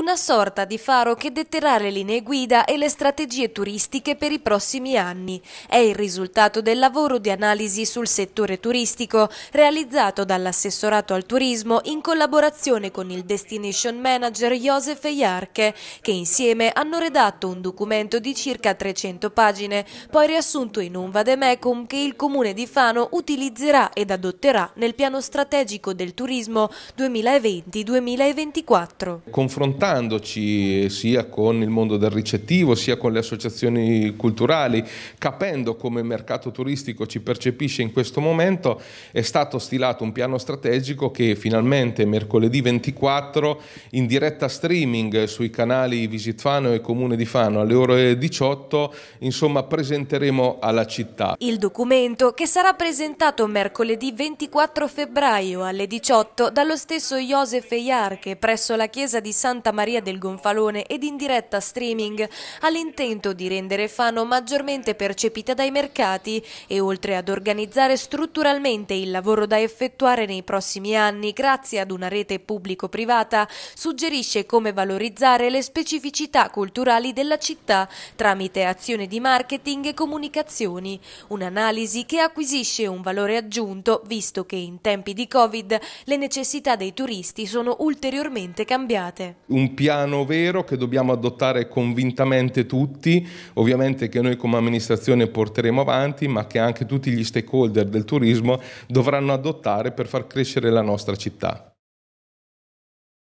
una sorta di faro che detterà le linee guida e le strategie turistiche per i prossimi anni. È il risultato del lavoro di analisi sul settore turistico realizzato dall'assessorato al turismo in collaborazione con il destination manager Josef Iarche, che insieme hanno redatto un documento di circa 300 pagine, poi riassunto in un vademecum che il comune di Fano utilizzerà ed adotterà nel piano strategico del turismo 2020-2024. Confrontare confrontandoci sia con il mondo del ricettivo, sia con le associazioni culturali, capendo come il mercato turistico ci percepisce in questo momento, è stato stilato un piano strategico che finalmente mercoledì 24 in diretta streaming sui canali Visit Fano e Comune di Fano alle ore 18, insomma, presenteremo alla città. Il documento che sarà presentato mercoledì 24 febbraio alle 18 dallo stesso Josef Jarche presso la chiesa di Santa Santa Maria del Gonfalone ed in diretta streaming all'intento di rendere Fano maggiormente percepita dai mercati e oltre ad organizzare strutturalmente il lavoro da effettuare nei prossimi anni grazie ad una rete pubblico-privata, suggerisce come valorizzare le specificità culturali della città tramite azioni di marketing e comunicazioni, un'analisi che acquisisce un valore aggiunto visto che in tempi di Covid le necessità dei turisti sono ulteriormente cambiate un piano vero che dobbiamo adottare convintamente tutti, ovviamente che noi come amministrazione porteremo avanti, ma che anche tutti gli stakeholder del turismo dovranno adottare per far crescere la nostra città.